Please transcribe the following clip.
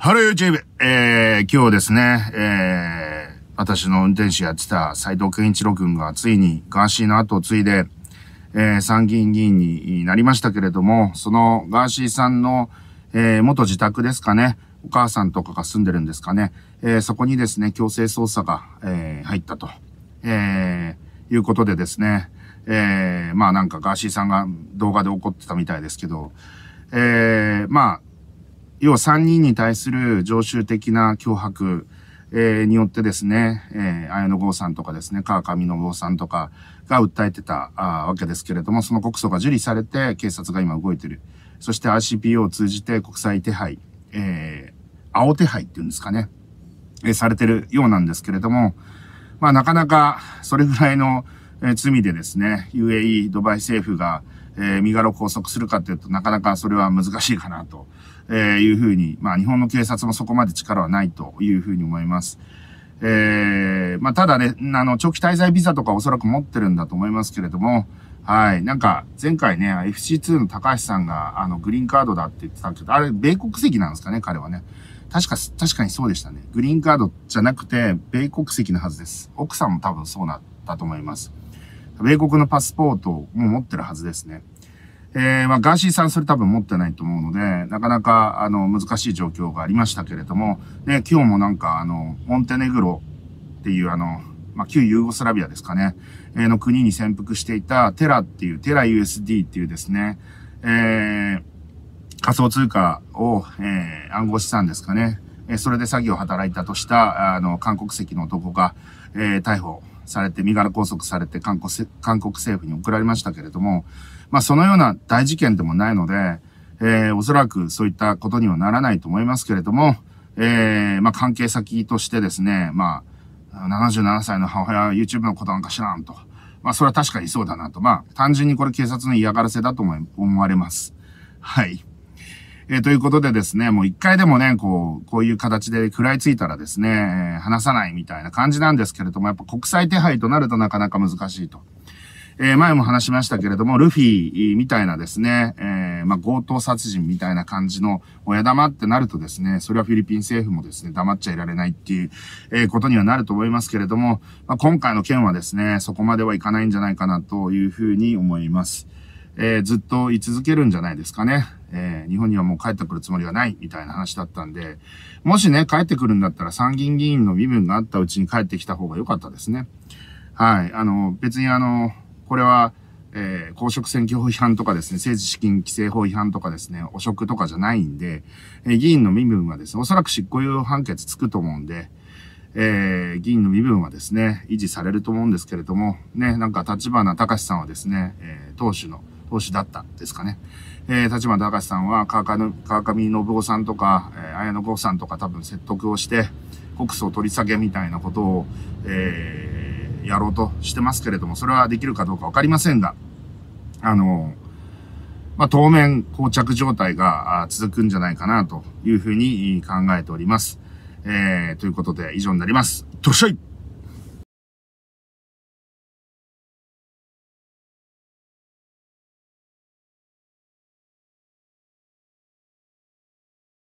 ハロー YouTube! えー、今日ですね、えー、私の運転手やってた斎藤健一郎君がついにガーシーの後を継いで、えー、参議院議員になりましたけれども、そのガーシーさんの、えー、元自宅ですかね、お母さんとかが住んでるんですかね、えー、そこにですね、強制捜査が、えー、入ったと、えー、いうことでですね、えー、まあなんかガーシーさんが動画で怒ってたみたいですけど、えー、まあ、要は3人に対する常習的な脅迫、えー、によってですね、えー、綾野剛さんとかですね、川上信夫さんとかが訴えてたあわけですけれども、その告訴が受理されて警察が今動いてる。そして RCPO を通じて国際手配、えー、青手配っていうんですかね、えー、されてるようなんですけれども、まあなかなかそれぐらいのえ罪でですね、UAE、ドバイ政府が、え身柄を拘束するかというと、なかなかそれは難しいかなと、えいうふうに、まあ日本の警察もそこまで力はないというふうに思います。えー、まあただね、あの、長期滞在ビザとかおそらく持ってるんだと思いますけれども、はい。なんか、前回ね、FC2 の高橋さんが、あの、グリーンカードだって言ってたけど、あれ、米国籍なんですかね、彼はね。確か、確かにそうでしたね。グリーンカードじゃなくて、米国籍のはずです。奥さんも多分そうなったと思います。米国のパスポートも持ってるはずですね。えー、まあ、ガーシーさんそれ多分持ってないと思うので、なかなか、あの、難しい状況がありましたけれども、ね、今日もなんか、あの、モンテネグロっていう、あの、まあ、旧ユーゴスラビアですかね、えー、の国に潜伏していたテラっていう、テラ USD っていうですね、えー、仮想通貨を、えー、暗号資産ですかね、えそれで詐欺を働いたとした、あの、韓国籍の男が、え逮捕されて、身柄拘束されて韓国、韓国政府に送られましたけれども、まあそのような大事件でもないので、えー、おそらくそういったことにはならないと思いますけれども、えー、まあ関係先としてですね、まあ、77歳の母親は YouTube のことなんか知らんと。まあそれは確かにそうだなと。まあ単純にこれ警察の嫌がらせだと思われます。はい。えー、ということでですね、もう一回でもね、こう、こういう形で食らいついたらですね、え話さないみたいな感じなんですけれども、やっぱ国際手配となるとなかなか難しいと。えー、前も話しましたけれども、ルフィみたいなですね、えー、まあ、強盗殺人みたいな感じの親玉ってなるとですね、それはフィリピン政府もですね、黙っちゃいられないっていう、えことにはなると思いますけれども、まあ、今回の件はですね、そこまではいかないんじゃないかなというふうに思います。えー、ずっと居続けるんじゃないですかね。えー、日本にはもう帰ってくるつもりはないみたいな話だったんで、もしね、帰ってくるんだったら参議院議員の身分があったうちに帰ってきた方が良かったですね。はい。あの、別にあの、これは、えー、公職選挙法違反とかですね、政治資金規正法違反とかですね、汚職とかじゃないんで、えー、議員の身分はですね、おそらく執行猶予判決つくと思うんで、えー、議員の身分はですね、維持されると思うんですけれども、ね、なんか立花隆さんはですね、えー、党首の、資だったですかね。えー、立花隆さんは川上信夫さんとか、えー、綾野剛さんとか多分説得をして、国訴取り下げみたいなことを、えー、やろうとしてますけれども、それはできるかどうかわかりませんが、あのまあ、当面、膠着状態が続くんじゃないかなというふうに考えております。えー、ということで以上になります。どっしゃい